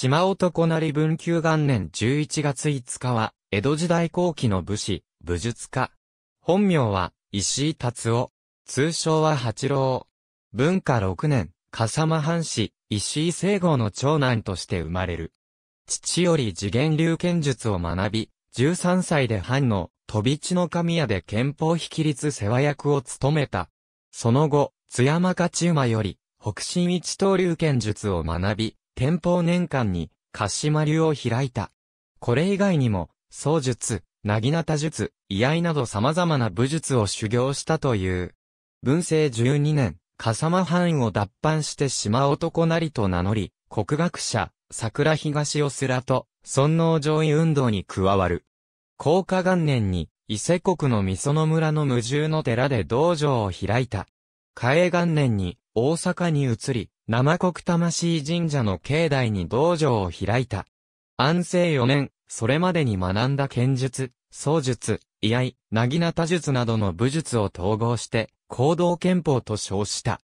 島男なり文久元年11月5日は、江戸時代後期の武士、武術家。本名は、石井達夫。通称は八郎。文化6年、笠間藩士、石井聖郷の長男として生まれる。父より次元流剣術を学び、13歳で藩の、飛び地の神屋で憲法引き立世話役を務めた。その後、津山勝馬より、北進一刀流剣術を学び、天保年間に、鹿島流を開いた。これ以外にも、僧術、なぎなた術、居合など様々な武術を修行したという。文政12年、笠間藩を脱藩して島男なりと名乗り、国学者、桜東をすらと、尊王上位運動に加わる。高下元年に、伊勢国の味園村の無重の寺で道場を開いた。嘉永元年に、大阪に移り、生国魂神社の境内に道場を開いた。安政4年、それまでに学んだ剣術、僧術、居合、なぎなた術などの武術を統合して、行動憲法と称した。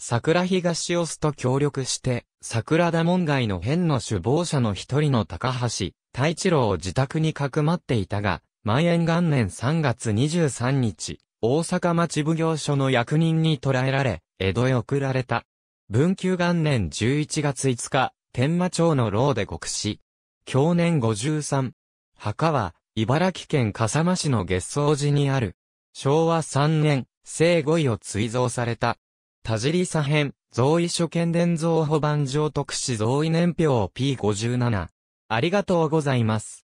桜東オスと協力して、桜田門外の変の首謀者の一人の高橋、太一郎を自宅にかくまっていたが、万延元年3月23日、大阪町奉行所の役人に捕らえられ、江戸へ送られた。文久元年11月5日、天馬町の牢で獄死。去年53。墓は、茨城県笠間市の月荘寺にある。昭和3年、生後位を追贈された。田尻左編、贈位書見伝贈保番上特使贈位年表 P57。ありがとうございます。